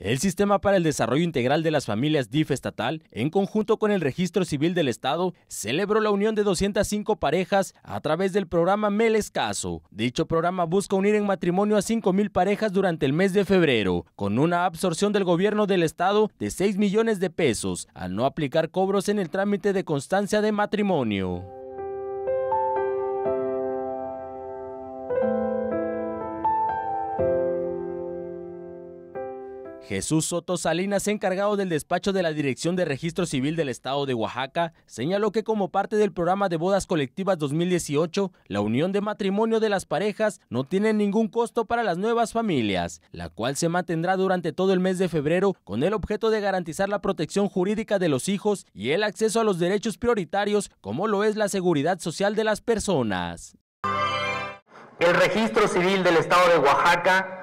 El Sistema para el Desarrollo Integral de las Familias DIF estatal, en conjunto con el Registro Civil del Estado, celebró la unión de 205 parejas a través del programa MEL Escaso. Dicho programa busca unir en matrimonio a 5.000 parejas durante el mes de febrero, con una absorción del gobierno del Estado de 6 millones de pesos, al no aplicar cobros en el trámite de constancia de matrimonio. Jesús Soto Salinas, encargado del despacho de la Dirección de Registro Civil del Estado de Oaxaca, señaló que como parte del programa de bodas colectivas 2018, la unión de matrimonio de las parejas no tiene ningún costo para las nuevas familias, la cual se mantendrá durante todo el mes de febrero con el objeto de garantizar la protección jurídica de los hijos y el acceso a los derechos prioritarios como lo es la seguridad social de las personas. El registro civil del Estado de Oaxaca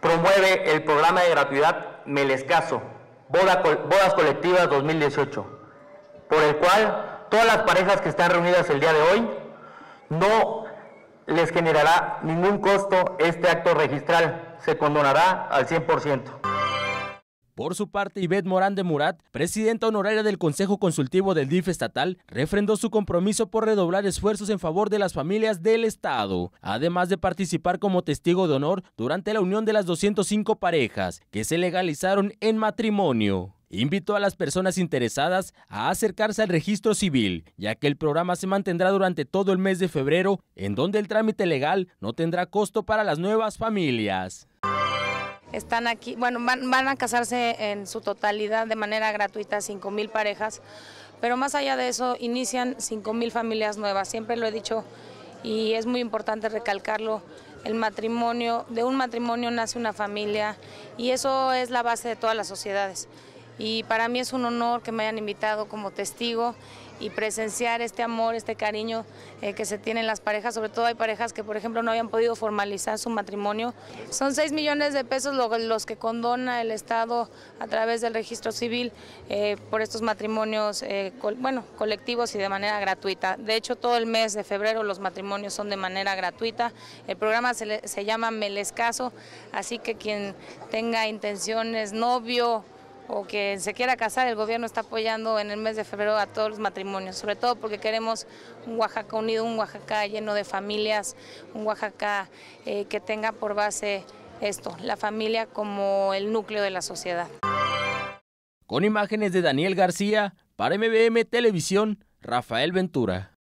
promueve el programa de gratuidad Melescaso, Bodas Colectivas 2018, por el cual todas las parejas que están reunidas el día de hoy no les generará ningún costo este acto registral, se condonará al 100%. Por su parte, Ivette Morán de Murat, presidenta honoraria del Consejo Consultivo del DIF estatal, refrendó su compromiso por redoblar esfuerzos en favor de las familias del Estado, además de participar como testigo de honor durante la unión de las 205 parejas que se legalizaron en matrimonio. Invitó a las personas interesadas a acercarse al registro civil, ya que el programa se mantendrá durante todo el mes de febrero, en donde el trámite legal no tendrá costo para las nuevas familias. Están aquí, bueno, van, a casarse en su totalidad de manera gratuita mil parejas, pero más allá de eso inician mil familias nuevas, siempre lo he dicho y es muy importante recalcarlo, el matrimonio, de un matrimonio nace una familia y eso es la base de todas las sociedades. Y para mí es un honor que me hayan invitado como testigo y presenciar este amor, este cariño eh, que se tienen las parejas, sobre todo hay parejas que por ejemplo no habían podido formalizar su matrimonio. Son 6 millones de pesos los que condona el Estado a través del registro civil eh, por estos matrimonios eh, bueno, colectivos y de manera gratuita. De hecho todo el mes de febrero los matrimonios son de manera gratuita. El programa se, se llama Melescaso, así que quien tenga intenciones, novio, o que se quiera casar, el gobierno está apoyando en el mes de febrero a todos los matrimonios, sobre todo porque queremos un Oaxaca unido, un Oaxaca lleno de familias, un Oaxaca eh, que tenga por base esto, la familia como el núcleo de la sociedad. Con imágenes de Daniel García, para MBM Televisión, Rafael Ventura.